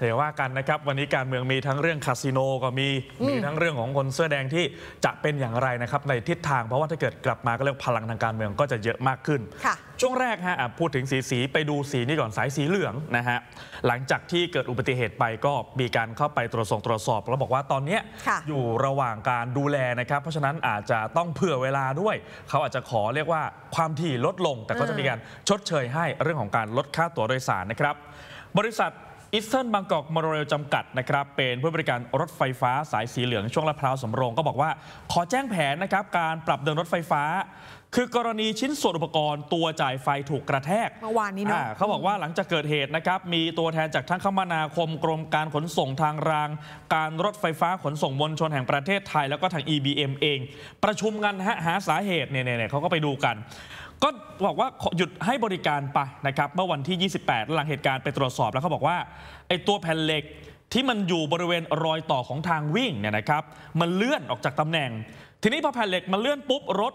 เดี๋ยวว่ากันนะครับวันนี้การเมืองมีทั้งเรื่องคาสิโนก็มีมีทั้งเรื่องของคนเสื้อแดงที่จะเป็นอย่างไรนะครับในทิศทาง เพราะว่าถ้าเกิดกลับมาก็เรื่องพลังทางการเมืองก็จะเยอะมากขึ้น ช่วงแรกฮะพูดถึงสีสีไปดูสีนี้ก่อน สายสีเหลืองนะฮะหลังจากที่เกิดอุบัติเหตุไปก็มีการเข้าไปตรวจสอบตรวจสอบแล้วบอกว่าตอนนี้อยู่ระหว่างการดูแลนะครับ เพราะฉะนั้นอาจจะต้องเผื่อเวลาด้วย เขาอาจจะขอเรียกว่าความถี่ลดลง แต่ก็จะมีการชดเชยให้เรื่องของการลดค่าตั๋วโดยสารนะครับ บริษัทอิสเทิลบางกอกมอเอร์เรลจำกัดนะครับเป็นผู้บริการรถไฟฟ้าสายสีเหลืองช่วงละพร้าวสมโรงก็บอกว่าขอแจ้งแผนนะครับการปรับเดินรถไฟฟ้า คือกรณีชิ้นส่วนอุปกรณ์ ตัวจ่ายไฟถูกกระแทกเมื่อวานนี้เนาะเขาบอกว่าหลังจากเกิดเหตุนะครับมีตัวแทนจากทั้งคมนาคมกรมการขนส่งทางราง การรถไฟฟ้าขนส่งมวลชนแห่งประเทศไทยแล้วก็ทาง EBM เอง ประชุมกันหาสาเหตุเนี่ยเขาก็ไปดูกันก็บอกว่าหยุดให้บริการไปนะครับ เมื่อวันที่ 28หลังเหตุการณ์ไปตรวจสอบแล้วเขาบอกว่าไอ้ตัวแผ่นเหล็กที่มันอยู่บริเวณรอยต่อของทางวิ่งเนี่ยนะครับมันเลื่อนออกจากตำแหน่ง ทีนี้พอแผ่นเหล็กมันเลื่อนปุ๊บรถ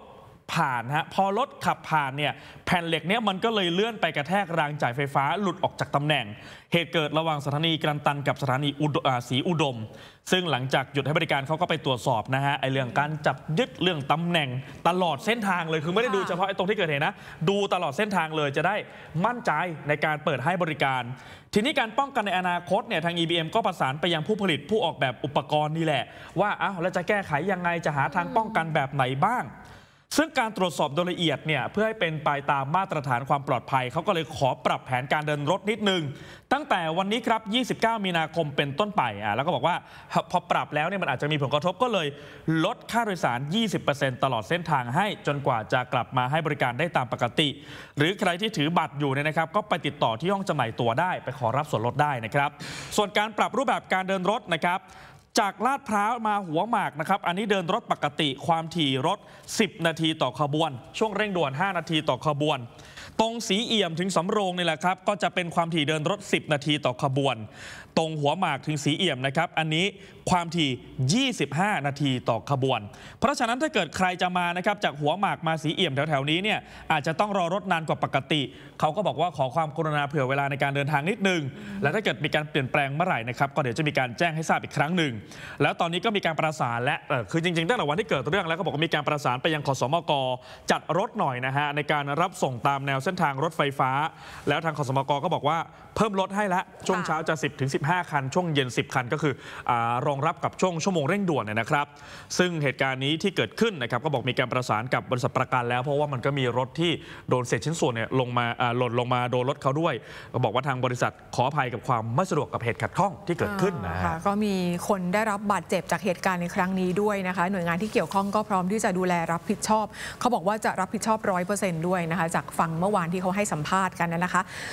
ผ่านฮะพอรถขับผ่านเนี่ยแผ่นเหล็กเนี้ยมันก็เลยเลื่อนไปกระแทกรางจ่ายไฟฟ้าหลุดออกจากตำแหน่ง เหตุเกิดระหว่างสถานีกรันตัน กับสถานีออุดสีอุดม ซึ่งหลังจากหยุดให้บริการเขาก็ไปตรวจสอบนะฮะไอเรื่องการจับยึดเรื่องตำแหน่งตลอดเส้นทางเลยคือไม่ได้ดูเฉพาะไอตรงที่เกิดเหตุนะ ดูตลอดเส้นทางเลยจะได้มั่นใจในการเปิดให้บริการ ทีนี้การป้องกันในอนาคตเนี่ยทาง EBM ก็ประสานไปยังผู้ผลิตผู้ออกแบบอุปกรณ์นี่แหละ ว่าอ้าวเราจะแก้ไขยังไงจะหาทางป้องกันแบบไหนบ้างซึ่งการตรวจสอบโดยละเอียดเนี่ยเพื่อให้เป็นไปตามมาตรฐานความปลอดภัย เขาก็เลยขอปรับแผนการเดินรถนิดนึง ตั้งแต่วันนี้ครับ 29 มีนาคมเป็นต้นไปอ่าแล้วก็บอกว่าพอปรับแล้วเนี่ยมันอาจจะมีผลกระทบก็เลยลดค่าโดยสาร 20%ตลอดเส้นทางให้จนกว่าจะกลับมาให้บริการได้ตามปกติ หรือใครที่ถือบัตรอยู่เนี่ยนะครับ ก็ไปติดต่อที่ห้องจำหน่ายตั๋วได้ ไปขอรับส่วนลดได้นะครับ ส่วนการปรับรูปแบบการเดินรถนะครับจากลาดพร้าวมาหัวหมากนะครับ อันนี้เดินรถปกติความถี่รถ 10 นาทีต่อขบวน ช่วงเร่งด่วน 5 นาทีต่อขบวนตรงสีเอี่ยมถึงสำโรงนี่แหละครับ ก็จะเป็นความถี่เดินรถ 10 นาทีต่อขบวน ตรงหัวหมากถึงสีเอี่ยมนะครับอันนี้ความถี่ 25 นาทีต่อขบวน เพราะฉะนั้นถ้าเกิดใครจะมานะครับจากหัวหมากมาสีเอี่ยมแถวๆนี้เนี่ยอาจจะต้องรอรถนานกว่าปกติเขาก็บอกว่าขอความกรุณาเผื่อเวลาในการเดินทางนิดนึง และถ้าเกิดมีการเปลี่ยนแปลงเมื่อไหร่นะครับก็เดี๋ยวจะมีการแจ้งให้ทราบอีกครั้งหนึ่งแล้วตอนนี้ก็มีการประสานและคือจริงๆตั้งแต่วันที่เกิดเรื่องแล้วก็บอกว่ามีการประสานไปยังขสมกจัดรถหน่อยนะฮะในการรับส่งตามแนนวเส้นทางรถไฟฟ้าแล้วทางขสมกก็บอกว่าเพิ่มรถให้ละช่วงเช้าจะ10ถึง15 คัน ช่วงเย็น 10 คันก็คืออรองรับกับช่วงชั่วโมงเร่งด่วนนะครับ ซึ่งเหตุการณ์นี้ที่เกิดขึ้นนะครับ ก็บอกมีการประสานกับบริษัทประกันแล้วเพราะว่ามันก็มีรถที่โดนเศษชิ้นส่วนเนี่ยลงมาหล่นลงมาโดนรถเขาด้วยก็บอกว่าทางบริษัทขออภัยกับความไม่สะดวกกับเหตุขัดข้องที่เกิดขึ้นนะก็มีคนได้รับบาดเจ็บจากเหตุการณ์ในครั้งนี้ด้วยนะคะหน่วยงานที่เกี่ยวข้องก็พร้อมที่จะดูแลรับผิดชอบเขาบอกว่าจะรับผิดชอบร้อยเปอร์เซ็นต์ด้วยนะคะจากฟังเมื่อวานที่เขาให้สัมภาษณ์กันนะคะ